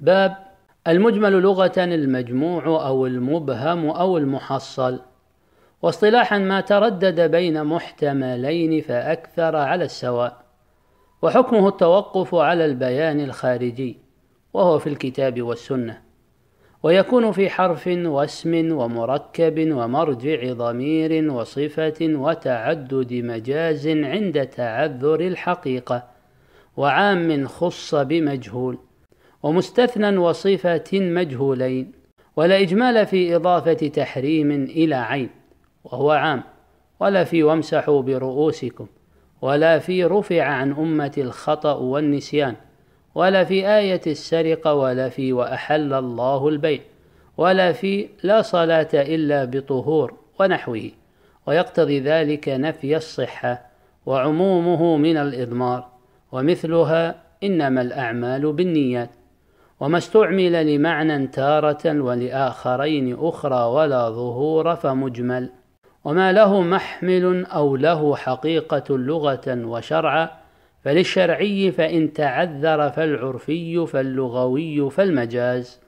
باب المجمل لغة المجموع أو المبهم أو المحصل واصطلاحا ما تردد بين محتملين فأكثر على السواء وحكمه التوقف على البيان الخارجي وهو في الكتاب والسنة ويكون في حرف واسم ومركب ومرجع ضمير وصفة وتعدد مجاز عند تعذر الحقيقة وعام خص بمجهول ومستثنى وصفة مجهولين ولا إجمال في إضافة تحريم إلى عين وهو عام ولا في وامسحوا برؤوسكم ولا في رفع عن أمة الخطأ والنسيان ولا في آية السرقة ولا في وأحل الله البيع ولا في لا صلاة إلا بطهور ونحوه ويقتضي ذلك نفي الصحة وعمومه من الإضمار ومثلها إنما الأعمال بالنيات وما استعمل لمعنى تارة ولآخرين أخرى ولا ظهور فمجمل وما له محمل أو له حقيقة لغة وشرعا فللشرعي فإن تعذر فالعرفي فاللغوي فالمجاز